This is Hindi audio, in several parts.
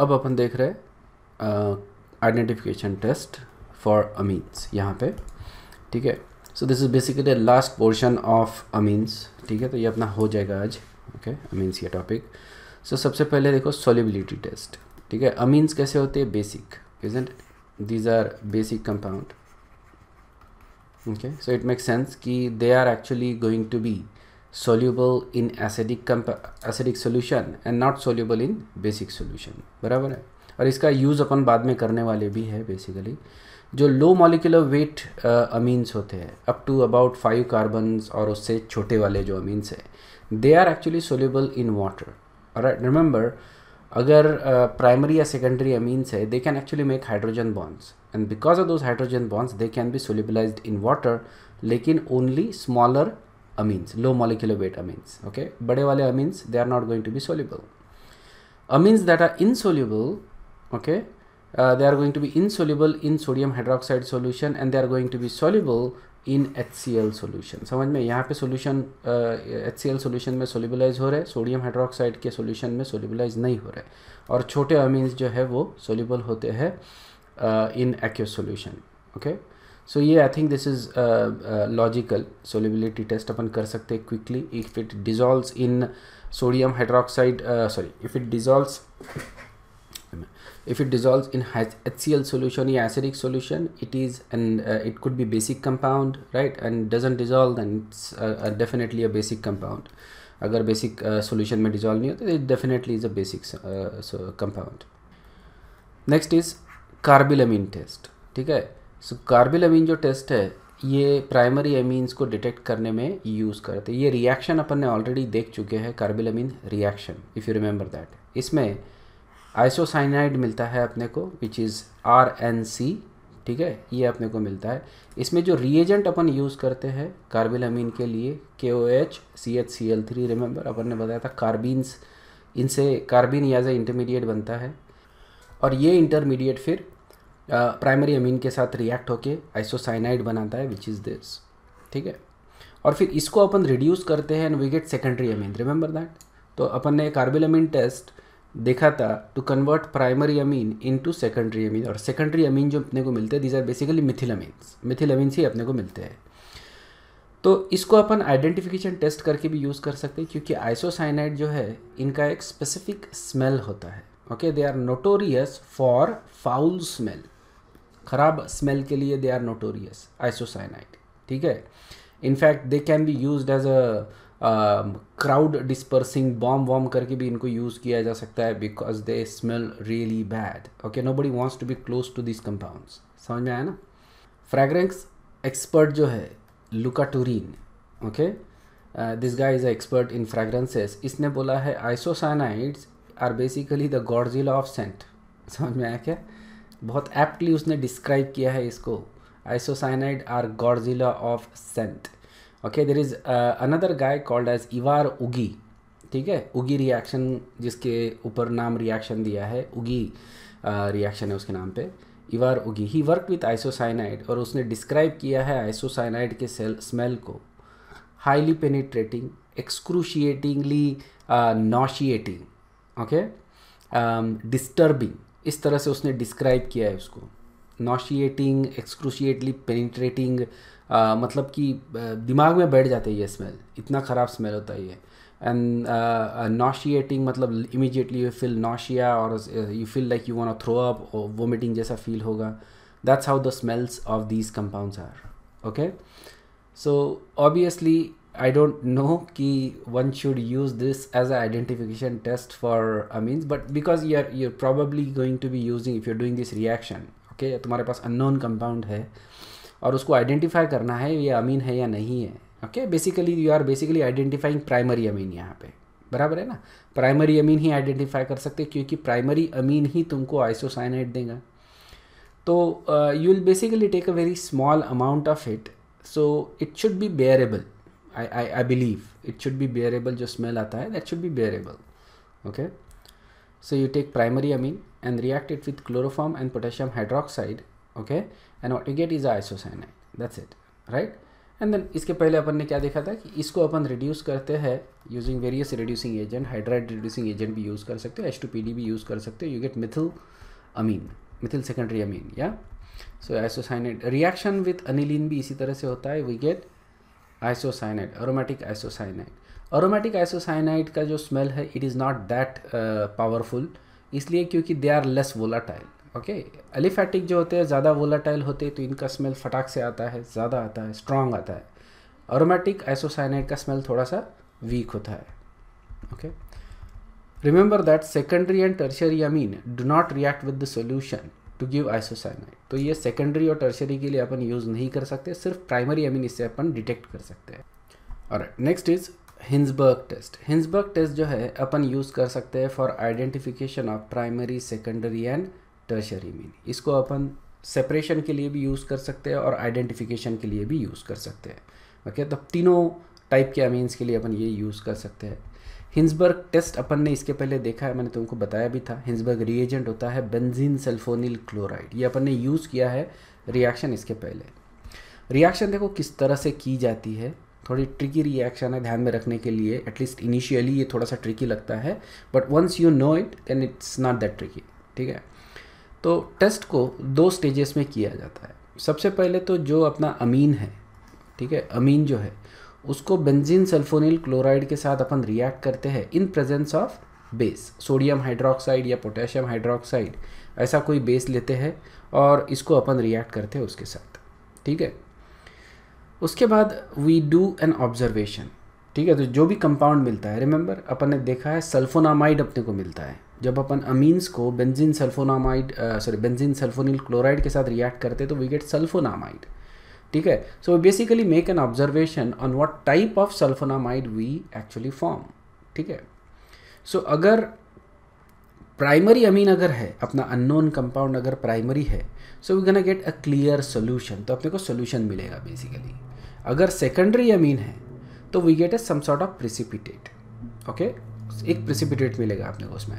अब अपन देख रहे आइडेंटिफिकेशन टेस्ट फॉर अमीन्स यहाँ पे ठीक है so this is basically last portion of amines ठीक है तो ये अपना हो जाएगा आज ओके अमीन्स ये टॉपिक सो सबसे पहले देखो सोलिबिलिटी टेस्ट ठीक है अमीन्स कैसे होते हैं basic and these are basic compound okay so it make sense कि they are actually going to be soluble in acidic acidic solution and not soluble in basic solution बराबर है और इसका यूज़ अपन बाद में करने वाले भी है बेसिकली जो लो मॉलिकुलर वेट अमीन्स होते हैं up to about five carbons और उससे छोटे वाले जो अमीन्स हैं they are actually soluble in water और रिमेंबर अगर प्राइमरी uh, या सेकेंडरी अमीन्स है they can actually make hydrogen bonds and because of those hydrogen bonds they can be solubilise in water लेकिन only smaller amines, low molecular weight amines. Okay, bade wale amines, they are not going to be soluble. Amines that are insoluble, okay, uh, they are going to be insoluble in sodium hydroxide solution and they are going to be soluble in H C L solution समझ में यहाँ पे solution H C L solution में सोलिबलाइज हो रहे सोडियम हाइड्रोक्साइड के सोल्यूशन में सोलिबलाइज नहीं हो रहे और छोटे अमीन्स जो है वो सोलिबल होते हैं in aqueous solution okay so yeah I think this is uh, logical solubility test अपन कर सकते quickly if it dissolves in sodium hydroxide uh, sorry if it dissolves if it dissolves in HCl solution or acidic solution it is and uh, it could be basic compound right and doesn't dissolve then it's uh, definitely a basic compound agar basic uh, solution mein dissolve nahi hota it definitely is a basic uh, so compound next is carbylamine test ठीक है सो कार्बिल अमीन जो टेस्ट है ये प्राइमरी अमीन्स को डिटेक्ट करने में यूज़ करते ये रिएक्शन अपन ने ऑलरेडी देख चुके हैं carbyl amine reaction if you remember that इसमें आइसोसाइनाइड मिलता है अपने को which is R N C ठीक है ये अपने को मिलता है इसमें जो रिएजेंट अपन यूज़ करते हैं कार्बिल अमीन के लिए K O H C H C L three remember अपन ने बताया था कार्बिन्स इनसे कार्बिन याज ए इंटरमीडिएट बनता है और ये इंटरमीडिएट फिर प्राइमरी अमीन के साथ रिएक्ट होके आइसोसाइनाइड बनाता है विच इज़ दिस ठीक है और फिर इसको अपन रिड्यूस करते हैं and we get secondary amine remember that तो अपन ने कार्बिल अमीन टेस्ट देखा था to convert primary amine to secondary amine और सेकेंडरी अमीन जो अपने को मिलते हैं these are basically methyl amines methyl amines ही अपने को मिलते हैं तो इसको अपन आइडेंटिफिकेशन टेस्ट करके भी यूज़ कर सकते हैं क्योंकि आइसोसाइनाइड जो है इनका एक स्पेसिफिक स्मेल होता है okay they are notorious for foul smell खराब स्मेल के लिए दे आर नोटोरियस आइसोसाइनाइट ठीक है in fact they can be use as a crowd dispersing bomb वॉम करके भी इनको यूज़ किया जा सकता है because they smell really bad okay nobody wants to be close to this compounds समझ में आया ना फ्रेगरेंस एक्सपर्ट जो है Luca Turin okay this guy is a expert in fragrances इसने बोला है isocyanides are basically the Godzilla of scent समझ में आया क्या बहुत एप्टली उसने डिस्क्राइब किया है इसको isocyanide are Godzilla of scent okay there is another guy called as Ivar Ugi ठीक है उगी रिएक्शन जिसके ऊपर नाम रिएक्शन दिया है उगी रिएक्शन uh, है उसके नाम पे इवार उगी ही वर्क विथ आइसोसाइनाइड और उसने डिस्क्राइब किया है आइसोसाइनाइड के सेल स्मेल को highly penetrating excruciatingly nauseating okay disturbing इस तरह से उसने डिस्क्राइब किया है उसको नॉशिएटिंग एक्सक्रूशिएटली पेनिट्रेटिंग मतलब कि दिमाग में बैठ जाते है ये स्मेल इतना ख़राब स्मेल होता है ये एंड नॉशिएटिंग मतलब इमिजिएटली यू फील नॉशिया और you feel like you a throw up vomiting जैसा फील होगा that's how the smells of these compounds are okay so obviously I don't know कि one should use this as a identification test for a means but because you are you are probably going to be using if you are doing this reaction okay तुम्हारे पास अननोन कंपाउंड है और उसको आइडेंटिफाई करना है ये अमीन है या नहीं है okay basically you are basically identifying primary amine यहाँ पे बराबर है ना प्राइमरी अमीन ही आइडेंटिफाई कर सकते क्योंकि प्राइमरी अमीन ही तुमको आइसोसाइनाइड देगा तो you will basically take a very small amount of it so it should be bearable I I I believe it should be bearable जो स्मेल आता है that should be bearable okay so you take primary amine and react it with chloroform and potassium hydroxide okay and what you get is isocyanide that's it right and then इसके पहले अपन ने क्या देखा था कि इसको अपन रिड्यूस करते हैं using various reducing agent hydride reducing agent भी यूज़ कर सकते हो एच टू पी डी भी यूज़ कर सकते हो you get methyl amine methyl secondary amine या so isocyanide reaction with aniline भी इसी तरह से होता है we get isocyanide aromatic isocyanide aromatic isocyanide का जो स्मेल है it is not that powerful इसलिए क्योंकि they are less volatile okay aliphatic जो होते हैं ज़्यादा वोलाटाइल होते हैं तो इनका स्मेल फटाक से आता है ज़्यादा आता है स्ट्रांग आता है अरोमेटिक आइसोसाइनाइड का स्मेल थोड़ा सा वीक होता है okay remember that secondary and tertiary amine do not react with the solution to give isocyanide तो ये सेकेंडरी और टर्शरी के लिए अपन यूज़ नहीं कर सकते सिर्फ प्राइमरी एमिन इससे अपन डिटेक्ट कर सकते हैं और next is Hinsberg test Hinsberg test जो है अपन यूज़ कर सकते हैं for identification of primary secondary and tertiary amine इसको अपन सेपरेशन के लिए भी यूज़ कर सकते हैं और आइडेंटिफिकेशन के लिए भी यूज़ कर सकते हैं ओके okay? तो तीनों टाइप के अमीन्स के लिए अपन ये यूज़ कर सकते हैं हिंसबर्ग टेस्ट अपन ने इसके पहले देखा है मैंने तुमको बताया भी था हिंसबर्ग रिएजेंट होता है बेंजीन सल्फोनिल क्लोराइड ये अपन ने यूज़ किया है रिएक्शन इसके पहले रिएक्शन देखो किस तरह से की जाती है थोड़ी ट्रिकी रिएक्शन है ध्यान में रखने के लिए एटलीस्ट इनिशियली ये थोड़ा सा ट्रिकी लगता है but once you know it then it's not that tricky ठीक है तो टेस्ट को दो स्टेजेस में किया जाता है सबसे पहले तो जो अपना अमीन है ठीक है अमीन जो है उसको बेंजीन सल्फोनिल क्लोराइड के साथ अपन रिएक्ट करते हैं in presence of base sodium hydroxide या पोटेशियम हाइड्रोक्साइड ऐसा कोई बेस लेते हैं और इसको अपन रिएक्ट करते हैं उसके साथ ठीक है उसके बाद वी डू एन ऑब्जर्वेशन ठीक है तो जो भी कंपाउंड मिलता है रिमेंबर अपन ने देखा है सल्फोनामाइड अपने को मिलता है जब अपन अमीन्स को benzene sulfonamide sorry benzene sulfonyl chloride के साथ रिएक्ट करते हैं तो वी गेट सल्फोनामाइड ठीक है so basically make an observation on what type of sulfonamide we actually form ठीक है सो अगर प्राइमरी अमीन अगर है अपना अननोन कंपाउंड अगर प्राइमरी है so we gonna get a clear solution तो अपने को सोल्यूशन मिलेगा बेसिकली अगर सेकेंडरी अमीन है तो we get a some sort of precipitate okay एक प्रिसिपिटेट मिलेगा अपने को उसमें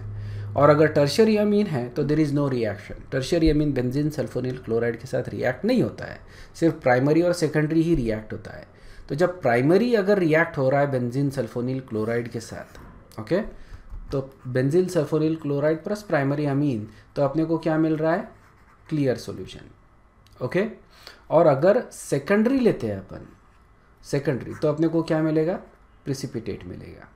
और अगर टर्शरी अमीन है तो there is no reaction tertiary amine benzene sulfonyl chloride के साथ रिएक्ट नहीं होता है सिर्फ प्राइमरी और सेकेंडरी ही रिएक्ट होता है तो जब प्राइमरी अगर रिएक्ट हो रहा है बेंजिन सल्फोनिल क्लोराइड के साथ ओके तो benzene sulfonyl chloride plus primary amine तो अपने को क्या मिल रहा है क्लियर सोल्यूशन ओके और अगर सेकेंडरी लेते हैं अपन सेकेंडरी तो अपने को क्या मिलेगा प्रिसिपिटेट मिलेगा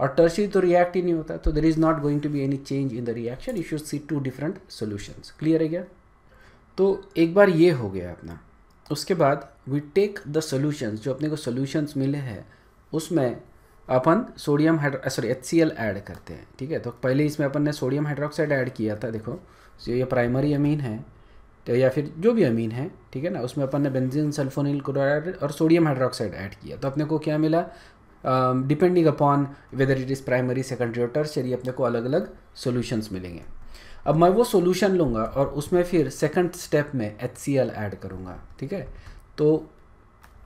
और टर्सरी तो रिएक्ट ही नहीं होता तो there is not going to be any change in the reaction you should see two different solutions clear है क्या तो एक बार ये हो गया अपना उसके बाद वी टेक द सोल्यूशंस जो अपने को सोल्यूशंस मिले हैं उसमें अपन sodium hydro sorry H C L add करते हैं ठीक है तो पहले इसमें अपन ने सोडियम हाइड्रोक्साइड ऐड किया था देखो जो तो ये प्राइमरी अमीन है तो या फिर जो भी अमीन है ठीक है ना उसमें अपन ने बेंजीन सल्फोनिल क्लोराइड और सोडियम हाइड्रोक्साइड ऐड किया तो अपने को क्या मिला depending upon whether it is primary secondary और टर्सरी अपने को अलग अलग सोल्यूशंस मिलेंगे अब मैं वो सोल्यूशन लूँगा और उसमें फिर सेकेंड स्टेप में एच सी एल ऐड करूँगा ठीक है तो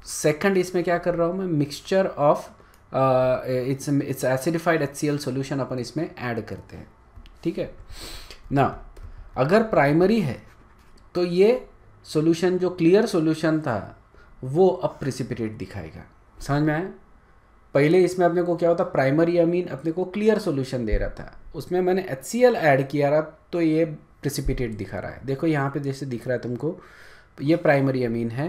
सेकेंड इसमें क्या कर रहा हूँ मैं mixture of it's it's acidified H C L solution अपन इसमें ऐड करते हैं ठीक है ना अगर प्राइमरी है तो ये सोल्यूशन जो क्लियर सोल्यूशन था वो अब प्रिसिपिटेट दिखाएगा समझ में आया पहले इसमें अपने को क्या होता प्राइमरी अमीन अपने को क्लियर सोल्यूशन दे रहा था उसमें मैंने एच सी एल ऐड किया रहा तो ये प्रिसिपिटेट दिखा रहा है देखो यहाँ पे जैसे दिख रहा है तुमको ये प्राइमरी अमीन है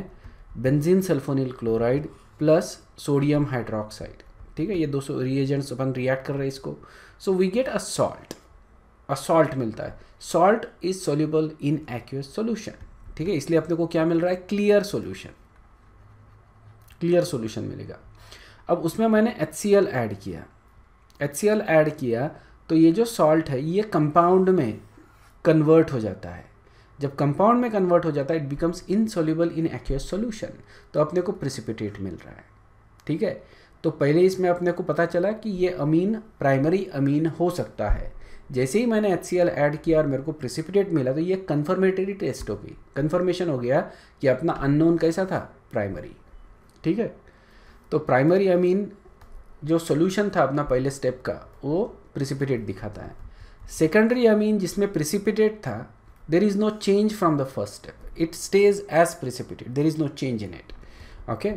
benzene sulfonyl chloride plus sodium hydroxide ठीक है ये दो सौ रिएजेंट्स अपन रिएक्ट कर रहे हैं इसको so we get a salt a salt मिलता है salt is soluble in aqueous solution ठीक है इसलिए अपने को क्या मिल रहा है क्लियर सोल्यूशन क्लियर सोल्यूशन मिलेगा अब उसमें मैंने एच सी एल ऐड किया एच सी एल ऐड किया तो ये जो सॉल्ट है ये कंपाउंड में कन्वर्ट हो जाता है जब कंपाउंड में कन्वर्ट हो जाता है it becomes insoluble in aqueous solution तो अपने को प्रिसिपिटेट मिल रहा है ठीक है तो पहले इसमें अपने को पता चला कि ये अमीन प्राइमरी अमीन हो सकता है जैसे ही मैंने एच ऐड किया और मेरे को प्रिसिपिटेट मिला तो ये कन्फर्मेटरी टेस्ट हो गई कन्फर्मेशन हो गया कि अपना अननोन कैसा था प्राइमरी ठीक है तो प्राइमरी अमीन जो सोल्यूशन था अपना पहले स्टेप का वो प्रिसिपिटेट दिखाता है सेकेंडरी अमीन जिसमें प्रिसिपिटेट था there is no change from the first step it stays as precipitate there is no change in it okay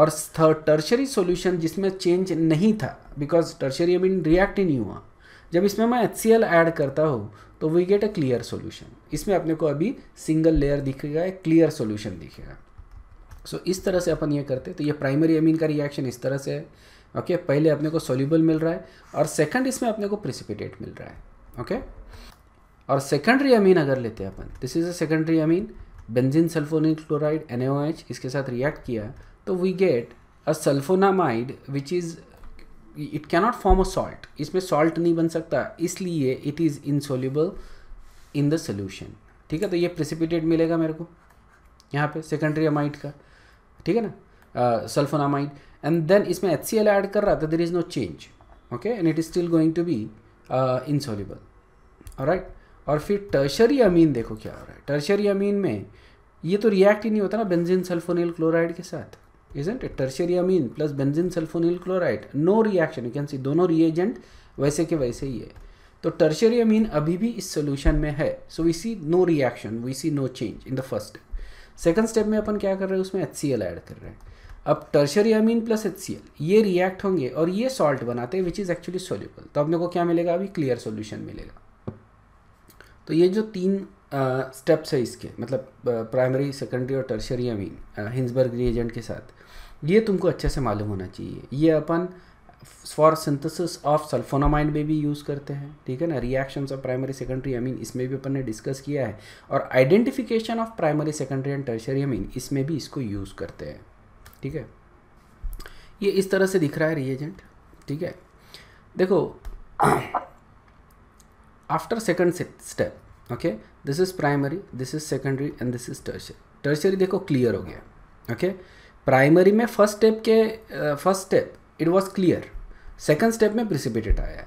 और थर्ड टर्शरी सोल्यूशन जिसमें चेंज नहीं था बिकॉज टर्शरी अमीन रिएक्ट ही नहीं हुआ जब इसमें मैं एच सी ऐड करता हूँ तो we get a clear solution इसमें अपने को अभी सिंगल लेयर दिखेगा एक क्लियर सोल्यूशन दिखेगा सो so, इस तरह से अपन ये करते हैं तो ये प्राइमरी अमीन का रिएक्शन इस तरह से है ओके okay, पहले अपने को सोल्यूबल मिल रहा है और सेकंड इसमें अपने को प्रिसिपिटेट मिल रहा है ओके okay? और सेकेंडरी अमीन अगर लेते हैं अपन this is a secondary amine benzene sulphonic chloride and इसके साथ रिएक्ट किया तो we get a sulfonamide which is it cannot form a salt इसमें सॉल्ट नहीं बन सकता इसलिए it is insoluble in the solution ठीक है तो ये प्रिसिपिटेट मिलेगा मेरे को यहाँ पे सेकेंडरी अमाइड का ठीक है ना सल्फोनामाइड एंड देन इसमें एच सी एल एड कर रहा था there is no change okay and it is still going to be और राइट और फिर टर्शरी अमीन देखो क्या हो रहा है टर्शरी अमीन में ये तो रिएक्ट ही नहीं होता ना बेंजिन सल्फोनिल क्लोराइड के साथ is it tertiary amine plus benzene sulfonyl chloride no reaction you can see दोनों रिएजेंट वैसे के वैसे ही है तो टर्शरी अमीन अभी भी इस सोल्यूशन में है so we see no reaction we see no change in the first second step में अपन क्या कर रहे हैं उसमें एच ऐड कर रहे हैं अब टर्शरी अमीन प्लस एच ये रिएक्ट होंगे और ये सॉल्ट बनाते हैं विच इज़ एक्चुअली सोल्यूबल तो अपने को क्या मिलेगा अभी क्लियर सोल्यूशन मिलेगा तो ये जो तीन स्टेप्स है इसके मतलब प्राइमरी सेकेंडरी और टर्शरी अमीन हिंसबर्ग रिएजेंट के साथ ये तुमको अच्छे से मालूम होना चाहिए ये अपन फॉर सिंथेसिस ऑफ सल्फोनामाइंड में भी यूज़ करते हैं ठीक है ना reactions of primary secondary amine इसमें भी अपन ने डिस्कस किया है और identification of primary secondary and tertiary amine इसमें भी इसको यूज़ करते हैं ठीक है ये इस तरह से दिख रहा है रिएजेंट ठीक है देखो after second step okay this is primary this is secondary and this is tertiary tertiary देखो क्लियर हो गया ओके okay? प्राइमरी में फर्स्ट स्टेप के first uh, step it was clear second step में प्रिसिपिटेट आया है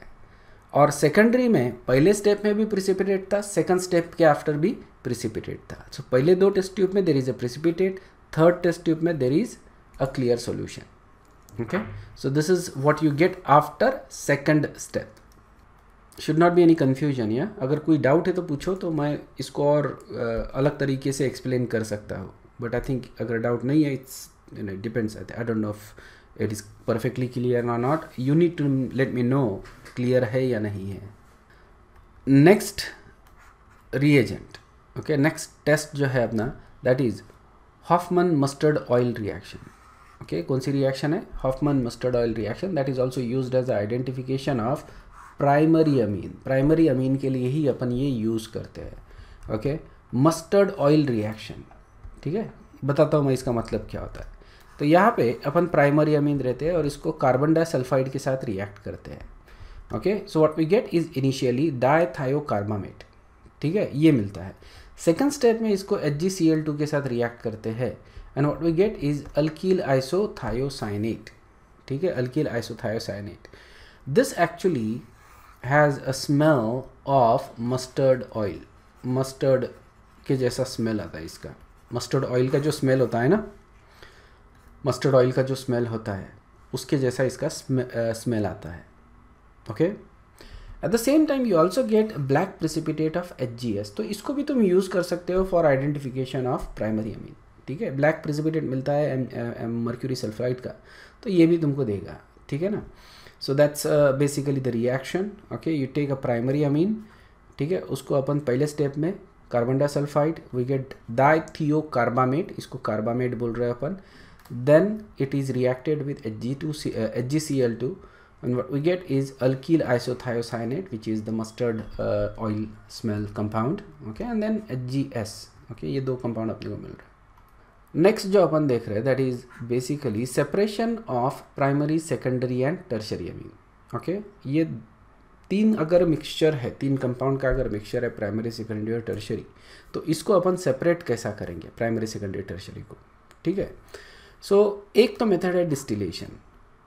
और सेकेंडरी में पहले स्टेप में भी प्रिसिपिटेट था सेकेंड स्टेप के आफ्टर भी प्रिसिपिटेट था सो so, पहले दो टेस्ट ट्यूब में there is a precipitate third test tube में there is a clear solution okay so this is what you get after second step should not be any confusion या अगर कोई डाउट है तो पूछो तो मैं इसको और uh, अलग तरीके से एक्सप्लेन कर सकता हूँ बट आई थिंक अगर डाउट नहीं है it's depends I don't know it is perfectly clear ना not you need to let me know clear है या नहीं है next reagent okay next test जो है अपना that is Hofmann mustard oil reaction okay कौन सी रिएक्शन है Hofmann mustard oil reaction that is also use as identification of primary amine primary amine के लिए ही अपन ये यूज़ करते हैं ओके मस्टर्ड ऑयल रिएक्शन ठीक है बताता हूँ मैं इसका मतलब क्या होता है तो यहाँ पे अपन प्राइमरी अमीन रहते हैं और इसको कार्बन डाइसल्फाइड के साथ रिएक्ट करते हैं okay so what we get is initially dithiocarbamate ठीक है ये मिलता है सेकेंड स्टेप में इसको H G C L two के साथ रिएक्ट करते हैं and what we get is alkyl isothiocyanate ठीक है alkyl isothiocyanate this actually has a smell of mustard oil mustard के जैसा स्मेल आता है इसका मस्टर्ड ऑयल का जो स्मेल होता है ना मस्टर्ड ऑयल का जो स्मेल होता है उसके जैसा इसका स्मेल आता है okay at the same time you also get black precipitate of H तो इसको भी तुम यूज़ कर सकते हो for identification of primary amine ठीक है ब्लैक प्रिसिपिटेट मिलता है मर्क्यूरी सल्फाइड का तो ये भी तुमको देगा ठीक है ना so that's basically the reaction okay you take a primary amine ठीक है उसको अपन पहले स्टेप में carbon disulfide we get dithiocarbamate इसको कार्बामेट बोल रहे हैं अपन then it is reacted with Hg2, uh, HgCl2 and what we get is alkyl isothiocyanate which is the mustard uh, oil smell compound okay and then HgS okay ye do compound apne ko mil raha हैं नेक्स्ट जो अपन देख रहे हैं that is basically separation of primary secondary and tertiary amine okay ये तीन अगर मिक्सचर है तीन कंपाउंड का अगर मिक्सचर है प्राइमरी सेकेंडरी और टर्शरी तो इसको अपन सेपरेट कैसा करेंगे प्राइमरी सेकेंडरी टर्शरी को ठीक है सो एक तो मेथड है distillation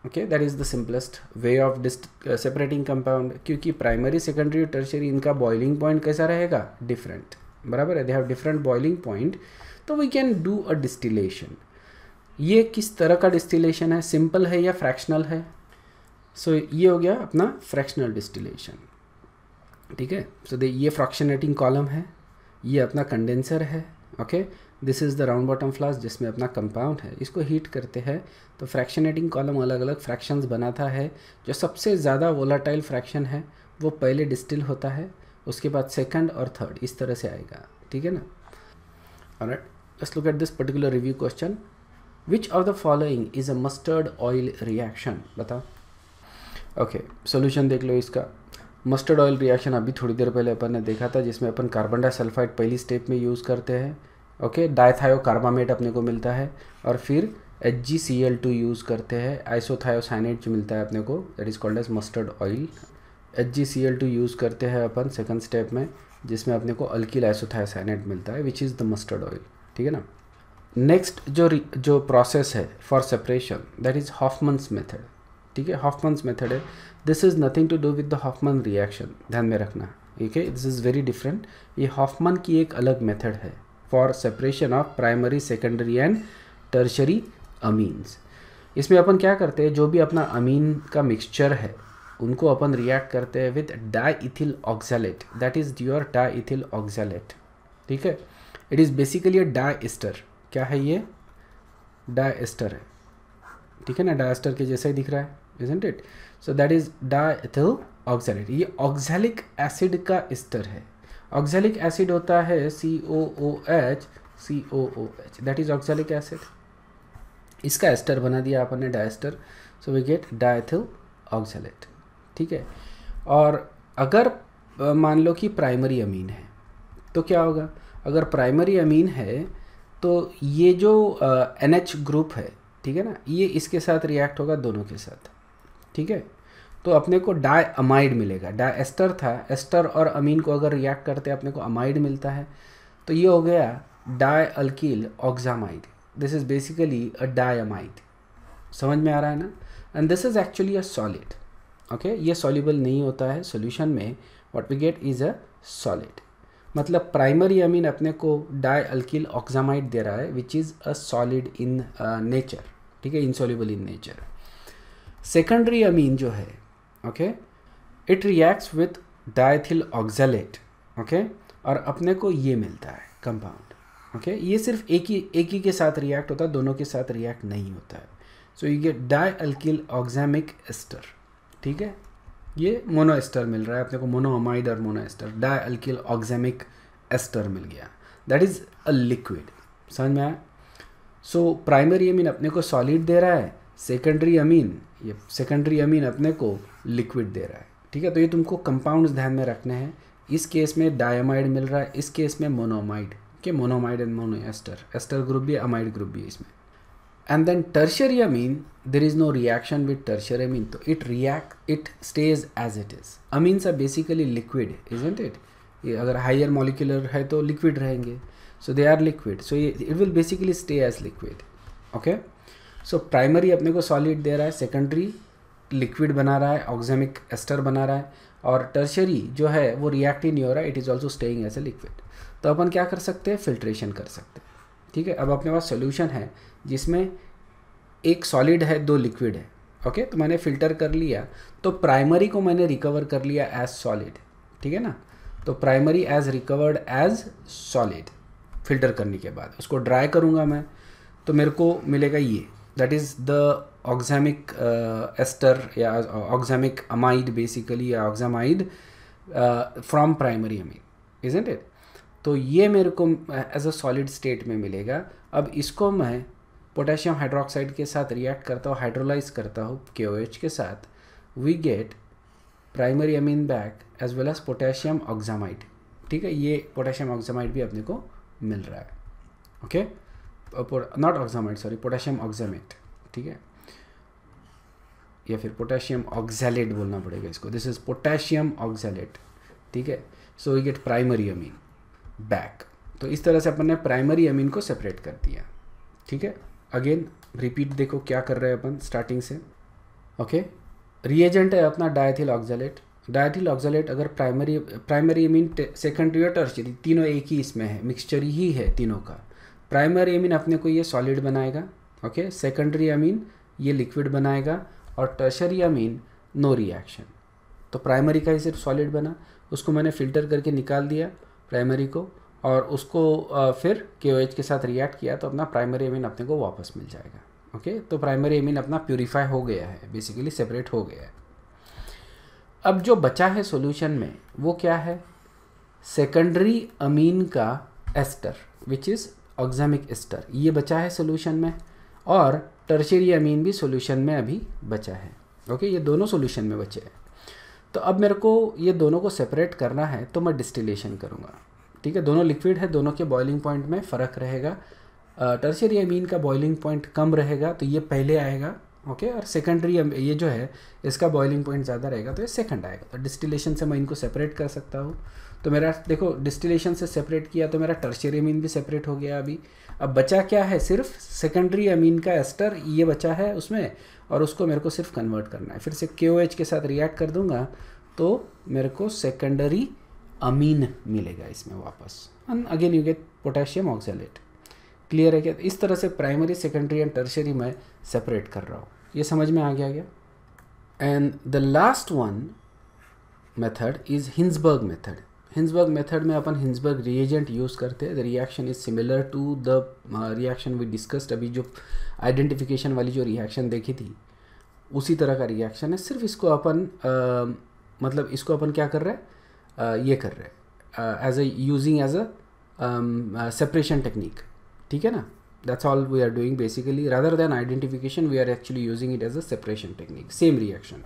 okay that is the simplest way of separating compound क्योंकि प्राइमरी सेकेंडरी और टर्शरी इनका बॉइलिंग पॉइंट कैसा रहेगा डिफरेंट बराबर है they have different boiling point तो we can do a distillation ये किस तरह का डिस्टिलेशन है सिंपल है या फ्रैक्शनल है सो so, ये हो गया अपना फ्रैक्शनल डिस्टिलेशन ठीक है सो so, ये फ्रैक्शनेटिंग कॉलम है ये अपना कंडेंसर है okay okay? This is the round bottom flask जिसमें अपना कंपाउंड है इसको हीट करते हैं तो फ्रैक्शनेटिंग कॉलम अलग अलग फ्रैक्शंस बनाता है जो सबसे ज़्यादा वोलाटाइल फ्रैक्शन है वो पहले डिस्टिल होता है उसके बाद सेकंड और थर्ड इस तरह से आएगा ठीक है ना और look at this particular review question which of the following is a mustard oil reaction बताओ ओके okay, सोल्यूशन देख लो इसका मस्टर्ड ऑयल रिएक्शन अभी थोड़ी देर पहले अपन ने देखा था जिसमें अपन कार्बन डाइसल्फाइड पहली स्टेप में यूज़ करते हैं ओके डायथायो कार्बामेट अपने को मिलता है और फिर H G C L two use करते हैं आइसोथायोसाइनेट जो मिलता है अपने को that is called as mustard oil H G C L two use करते हैं अपन सेकंड स्टेप में जिसमें अपने को अल्किल आइसोथायोसाइनेट मिलता है which is the mustard oil ठीक है ना नेक्स्ट जो जो प्रोसेस है for separation that is Hofmann's method ठीक है हॉफमन्स मेथड है this is nothing to do with the Hofmann reaction ध्यान में रखना ठीक है दिस इज़ वेरी डिफरेंट ये हॉफमन की एक अलग मेथड है for separation of primary secondary and tertiary amines इसमें अपन क्या करते हैं जो भी अपना अमीन का मिक्सचर है उनको अपन रिएक्ट करते हैं with diethyl oxalate that is your diethyl oxalate ठीक है it is basically a diester क्या है ये डाईस्टर है ठीक है ना डाईस्टर के जैसा ही दिख रहा है isn't it so that is diethyl oxalate ये ऑक्सैलिक एसिड का स्टर है ऑक्जेलिक एसिड होता है C O O H C O O H that is oxalic acid इसका एस्टर बना दिया अपन ने so we get diethyl oxalate ठीक है और अगर मान लो कि प्राइमरी अमीन है तो क्या होगा अगर प्राइमरी अमीन है तो ये जो एन ग्रुप है ठीक है ना ये इसके साथ रिएक्ट होगा दोनों के साथ ठीक है तो अपने को डाई अमाइड मिलेगा डाई एस्टर था एस्टर और अमीन को अगर रिएक्ट करते अपने को अमाइड मिलता है तो ये हो गया dialkyl oxamide this is basically a diamide समझ में आ रहा है ना and this is actually a solid okay ये सॉल्यूबल नहीं होता है सोल्यूशन में what we get is a solid मतलब प्राइमरी अमीन अपने को डाई अल्किल ऑक्जामाइड दे रहा है which is a solid in nature ठीक है insoluble in nature secondary amine जो है okay it reacts with diethyl oxalate okay और अपने को ये मिलता है कंपाउंड ओके okay? ये सिर्फ एक ही एक ही के साथ रिएक्ट होता है दोनों के साथ रिएक्ट नहीं होता है so you get dialkyl oxamic ester ठीक है ये मोनो एस्टर मिल रहा है अपने को मोनोअमाइड और mono ester dialkyl oxamic ester मिल गया दैट इज़ अ लिक्विड समझ में आया सो प्राइमरी अमीन अपने को सॉलिड दे रहा है सेकेंडरी अमीन ये सेकेंडरी अमीन अपने को लिक्विड दे रहा है ठीक है तो ये तुमको कंपाउंड्स ध्यान में रखने हैं इस केस में डायमाइड मिल रहा है इस केस में मोनोमाइड के monoamide and mono ester ester group भी अमाइड ग्रुप भी इसमें and then tertiary amine there is no reaction with tertiary amine तो it react it stays as it is amine are basically liquid is isn't it ये अगर हायर मोलिकुलर है तो लिक्विड रहेंगे सो दे आर लिक्विड सो ये it will basically stay as liquid okay so so, primary अपने को सॉलिड दे रहा है सेकेंडरी लिक्विड बना रहा है ऑक्जेमिक एस्टर बना रहा है और टर्शरी जो है वो रिएक्ट ही नहीं हो रहा है it is also staying as a liquid तो अपन क्या कर सकते हैं फिल्ट्रेशन कर सकते हैं ठीक है अब अपने पास सोल्यूशन है जिसमें एक सॉलिड है दो लिक्विड है ओके तो मैंने फ़िल्टर कर लिया तो प्राइमरी को मैंने रिकवर कर लिया एज सॉलिड ठीक है ना तो primary as recovered as solid filter करने के बाद उसको ड्राई करूँगा मैं तो मेरे को मिलेगा ये that is the oxamic ester uh, या yeah, अमाइड बेसिकली या oxamide from primary amine is it तो ये मेरे को एज अ सॉलिड स्टेट में मिलेगा अब इसको मैं पोटेशियम हाइड्रोक्साइड के साथ रिएक्ट करता हूँ हाइड्रोलाइज करता हूँ के ओ एच के साथ we get primary amine back as well as potassium oxamide ठीक है ये पोटेशियम ऑक्जामाइड भी अपने को मिल रहा है okay okay? Not oxamate sorry potassium oxamate ठीक है या फिर पोटेशियम ऑक्सैलेट बोलना पड़ेगा इसको दिस इज पोटेशियम ऑक्सैलेट ठीक है so we get primary amine back तो इस तरह से अपन ने प्राइमरी अमीन को सेपरेट कर दिया ठीक है अगेन रिपीट देखो क्या कर रहे हैं अपन स्टार्टिंग से ओके okay? रिएजेंट है अपना डायथिल ऑक्सैलेट डायथिल ऑक्सैलेट अगर प्राइमरी प्राइमरी अमीन सेकेंडरी और टर्शरी तीनों एक ही इसमें है मिक्सचर ही है तीनों का प्राइमरी एमिन अपने को ये सॉलिड बनाएगा ओके सेकेंडरी अमीन ये लिक्विड बनाएगा और टर्शरी अमीन नो रिएक्शन तो प्राइमरी का ही सिर्फ सॉलिड बना उसको मैंने फ़िल्टर करके निकाल दिया प्राइमरी को और उसको फिर के के साथ रिएक्ट किया तो अपना प्राइमरी अमीन अपने को वापस मिल जाएगा ओके तो प्राइमरी अमीन अपना प्योरीफाई हो गया है बेसिकली सेपरेट हो गया है अब जो बचा है सोल्यूशन में वो क्या है सेकेंडरी अमीन का ester which is oxamic ester ये बचा है सोल्यूशन में और टर्शरी अमीन भी सोल्यूशन में अभी बचा है ओके ये दोनों सोल्यूशन में बचे हैं तो अब मेरे को ये दोनों को सेपरेट करना है तो मैं डिस्टिलेशन करूँगा ठीक है दोनों लिक्विड है दोनों के बॉइलिंग पॉइंट में फ़र्क रहेगा टर्शरी अमीन का बॉइलिंग पॉइंट कम रहेगा तो ये पहले आएगा ओके okay? और सेकेंडरी ये जो है इसका बॉइलिंग पॉइंट ज़्यादा रहेगा तो ये सेकंड आएगा तो डिस्टिलेशन से मैं इनको सेपरेट कर सकता हूँ तो मेरा देखो डिस्टिलेशन से सेपरेट किया तो मेरा टर्शरी अमीन भी सेपरेट हो गया अभी अब बचा क्या है सिर्फ सेकेंडरी अमीन का एस्टर ये बचा है उसमें और उसको मेरे को सिर्फ कन्वर्ट करना है फिर से के के साथ रिएक्ट कर दूंगा तो मेरे को सेकेंडरी अमीन मिलेगा इसमें वापस and again you get potassium oxalate clear है क्या इस तरह से प्राइमरी सेकेंडरी एंड टर्शरी मैं सेपरेट कर रहा हूँ ये समझ में आ गया क्या and the last one method is Hinsberg method Hinsberg method में अपन हिंसबर्ग रिएजेंट यूज़ करते हैं the reaction is similar to the reaction we discussed अभी जो आइडेंटिफिकेशन वाली जो रिएक्शन देखी थी उसी तरह का रिएक्शन है सिर्फ इसको अपन uh, मतलब इसको अपन क्या कर रहे हैं uh, ये कर रहे हैं as a using as a separation technique ठीक है ना that's all we are doing basically rather than identification we are actually using it as a separation technique same reaction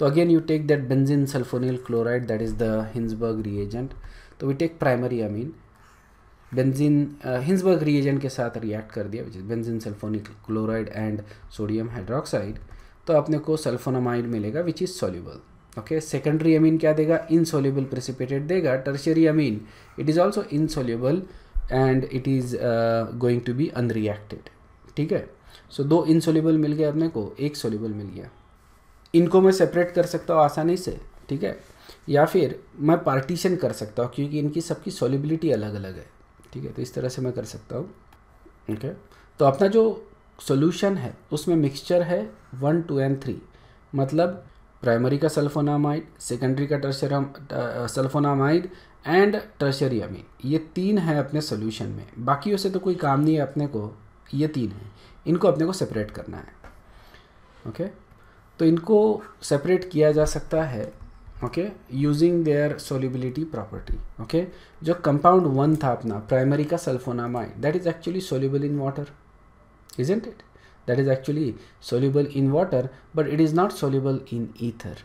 तो again you take that benzene sulphonyl chloride that is the Hinsberg reagent तो we take primary amine benzene Hinsberg reagent के साथ रिएक्ट कर दिया which is benzene sulphonic chloride and sodium hydroxide तो अपने को सल्फोनामाइड मिलेगा which is soluble okay secondary amine क्या देगा इनसॉल्यूबल प्रेसिपिटेट देगा tertiary amine it is also insoluble and it is going to be unreacted ठीक है सो so, दो इनसॉल्यूबल मिल गए अपने को एक सोल्यूबल मिल गया इनको मैं सेपरेट कर सकता हूँ आसानी से ठीक है या फिर मैं पार्टीशन कर सकता हूँ क्योंकि इनकी सबकी सोलिबिलिटी अलग अलग है ठीक है तो इस तरह से मैं कर सकता हूँ ओके तो अपना जो सोल्यूशन है उसमें मिक्सचर है वन टू एंड थ्री मतलब प्राइमरी का सल्फोनामाइड सेकेंडरी का tertiary sulphonamide and tertiary amine ये तीन है अपने सोल्यूशन में बाकी उसे तो कोई काम नहीं है अपने को ये तीन है इनको अपने को सेपरेट करना है ओके okay? तो इनको सेपरेट किया जा सकता है okay using their solubility property okay जो कंपाउंड वन था अपना प्राइमरी का sulphonamide that is actually soluble in water is it that is actually soluble in water but it is not soluble in ether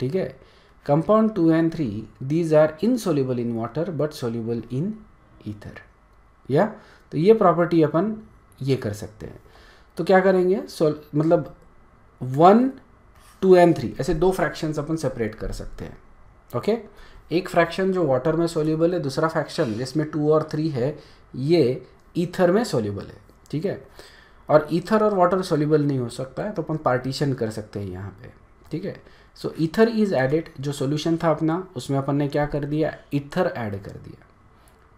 ठीक है two and three these are in insoluble in water but soluble in ether या तो ये प्रॉपर्टी अपन ये कर सकते हैं तो क्या करेंगे सोल मतलब वन टू एंड थ्री ऐसे दो फ्रैक्शन अपन सेपरेट कर सकते हैं ओके okay? एक फ्रैक्शन जो वाटर में सोल्यूबल है दूसरा फ्रैक्शन जिसमें टू और थ्री है ये ईथर में सोल्यूबल है ठीक है और ईथर और वाटर सोल्यूबल नहीं हो सकता है तो अपन पार्टीशन कर सकते हैं यहाँ पे ठीक है सो ईथर इज़ एडेड जो सोल्यूशन था अपना उसमें अपन ने क्या कर दिया ईथर ऐड कर दिया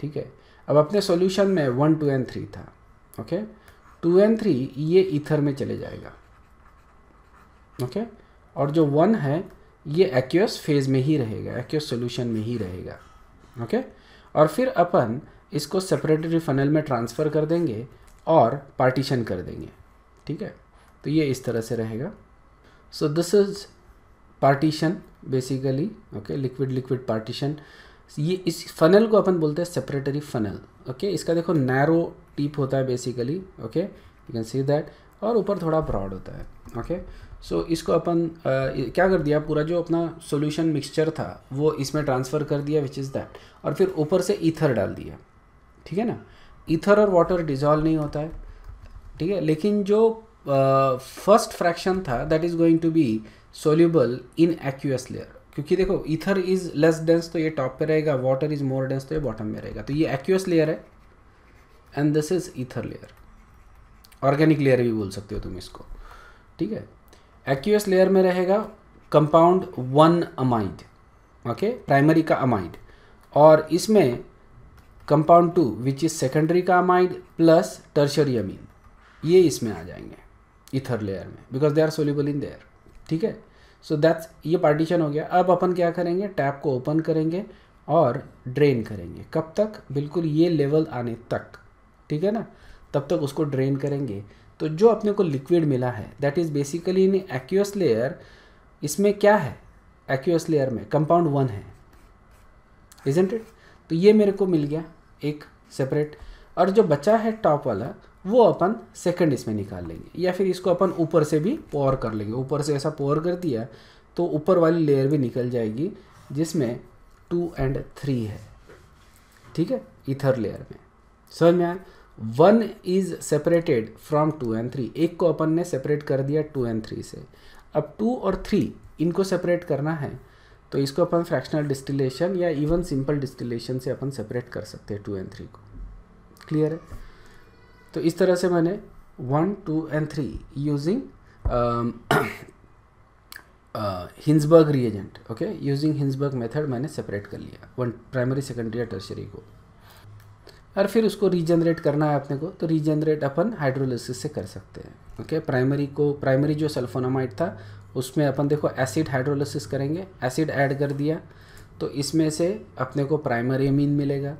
ठीक है अब अपने सोल्यूशन में वन टू एंड थ्री था ओके टू एंड थ्री ये ईथर में चले जाएगा ओके okay? और जो वन है ये एक्यूस फेज में ही रहेगा एक्यूस सोल्यूशन में ही रहेगा ओके और फिर अपन इसको सेपरेटरी फनल में ट्रांसफ़र कर देंगे और पार्टीशन कर देंगे ठीक है तो ये इस तरह से रहेगा so this is partition basically okay liquid liquid partition ये इस फनल को अपन बोलते हैं सेपरेटरी फनल ओके इसका देखो नैरो टिप होता है basically okay you can see that और ऊपर थोड़ा ब्रॉड होता है ओके सो so, इसको अपन uh, क्या कर दिया पूरा जो अपना सॉल्यूशन मिक्सचर था वो इसमें ट्रांसफ़र कर दिया विच इज़ दैट और फिर ऊपर से ईथर डाल दिया ठीक है ना ईथर और वाटर डिजॉल्व नहीं होता है ठीक है लेकिन जो फर्स्ट uh, फ्रैक्शन था that is going to be soluble in aqueous layer क्योंकि देखो ईथर इज़ लेस डेंस तो ये टॉप पे रहेगा वाटर इज़ मोर डेंस तो ये बॉटम में रहेगा तो ये एक्यूएस लेयर है and this is ether layer organic layer भी बोल सकते हो तुम इसको ठीक है एक्यूएस लेयर में रहेगा compound one amide okay primary का अमाइड और इसमें compound two which is secondary का अमाइड प्लस टर्शरी अमीन ये इसमें आ जाएंगे इथर लेयर में because they are soluble in there ठीक है सो दैट्स ये पार्टीशन हो गया अब अपन क्या करेंगे टैप को ओपन करेंगे और ड्रेन करेंगे कब तक बिल्कुल ये लेवल आने तक ठीक है ना तब तक उसको ड्रेन करेंगे तो जो अपने को लिक्विड मिला है that is basically in aqueous layer इसमें क्या है एक्यूस लेयर में कंपाउंड वन है इजेंट इट तो ये मेरे को मिल गया एक सेपरेट और जो बचा है टॉप वाला वो अपन सेकंड इसमें निकाल लेंगे या फिर इसको अपन ऊपर से भी पोर कर लेंगे ऊपर से ऐसा पोर कर दिया तो ऊपर वाली लेयर भी निकल जाएगी जिसमें टू एंड थ्री है ठीक है इथर लेयर में समझ में आया one is separated from two and three एक को अपन ने सेपरेट कर दिया टू एंड थ्री से अब टू और थ्री इनको सेपरेट करना है तो इसको अपन फ्रैक्शनल डिस्टिलेशन या इवन सिंपल डिस्टिलेशन से अपन सेपरेट कर सकते हैं टू एंड थ्री को क्लियर है तो इस तरह से मैंने one two and three using Hinsberg reagent okay using Hinsberg method मैंने सेपरेट कर लिया वन प्राइमरी सेकेंडरी या टर्शरी को और फिर उसको रीजनरेट करना है अपने को तो रीजनरेट अपन हाइड्रोलिसिस से कर सकते हैं ओके प्राइमरी को प्राइमरी जो सल्फोनामाइड था उसमें अपन देखो एसिड हाइड्रोलिसिस करेंगे एसिड ऐड कर दिया तो इसमें से अपने को प्राइमरी अमीन मिलेगा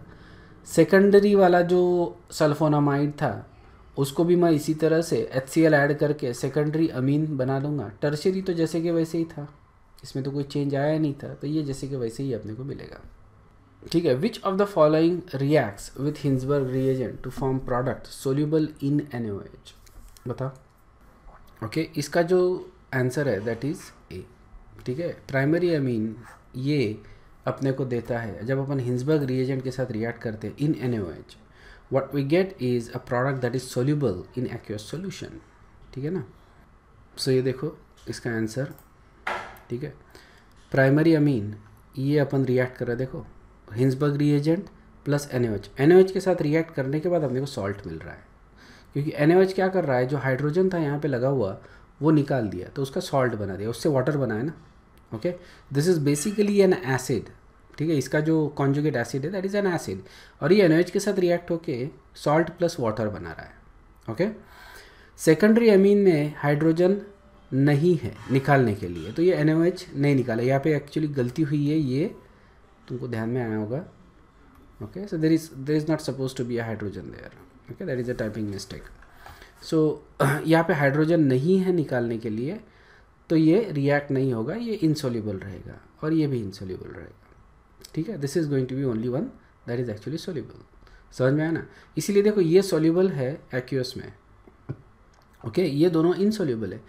सेकेंडरी वाला जो सल्फोनामाइड था उसको भी मैं इसी तरह से एच सी एल ऐड करके सेकेंडरी अमीन बना लूँगा टर्शरी तो जैसे कि वैसे ही था इसमें तो कोई चेंज आया नहीं था तो ये जैसे कि वैसे ही अपने को मिलेगा ठीक है which of the following reacts with Hinsberg reagent to form product soluble in an बता ओके okay, इसका जो आंसर है दैट इज़ ए ठीक है प्राइमरी अमीन ये अपने को देता है जब अपन हिंसबर्ग रिएजेंट के साथ रिएक्ट करते हैं in an what we get is a product that is soluble in aqueous solution ठीक है ना सो so ये देखो इसका आंसर ठीक है प्राइमरी अमीन ये अपन रिएक्ट कर रहे देखो Hinsberg reagent plus N N के साथ रिएक्ट करने के बाद हमने को सॉल्ट मिल रहा है क्योंकि एन क्या कर रहा है जो हाइड्रोजन था यहाँ पे लगा हुआ वो निकाल दिया तो उसका सॉल्ट बना दिया उससे वाटर बना है ना okay this is basically an acid ठीक है इसका जो कॉन्जुगेट एसिड है दैट इज़ एन एसिड और ये एन के साथ रिएक्ट होके सॉल्ट प्लस वाटर बना रहा है ओके सेकेंडरी अमीन में हाइड्रोजन नहीं है निकालने के लिए तो ये एन नहीं निकाला यहाँ पे एक्चुअली गलती हुई है ये तुमको ध्यान में आया होगा okay so there is there is not suppose to be a hydrogen there okay that is a typing mistake so यहाँ पे हाइड्रोजन नहीं है निकालने के लिए तो ये रिएक्ट नहीं होगा ये इंसोल्यूबल रहेगा और ये भी इंसोल्यूबल रहेगा ठीक है this is going to be only one that is actually soluble समझ में आया ना इसीलिए देखो ये सोल्यूबल है एक्यूएस में ओके okay, ये दोनों इनसोल्यूबल है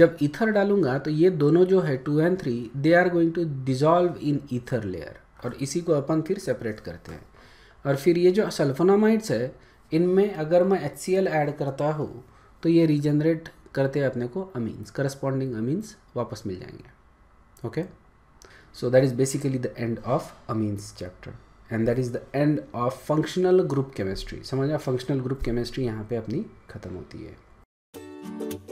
जब इथर डालूंगा तो ये दोनों जो है two and three they are going to dissolve in ether layer और इसी को अपन फिर सेपरेट करते हैं और फिर ये जो सल्फोनामाइड्स है इनमें अगर मैं एच ऐड करता हूँ तो ये रीजनरेट करते हैं अपने को अमीन्स करस्पॉन्डिंग अमीन्स वापस मिल जाएंगे okay so that is basically the end of amines chapter and that is the end of functional group chemistry समझ फंक्शनल ग्रुप केमिस्ट्री यहाँ पे अपनी ख़त्म होती है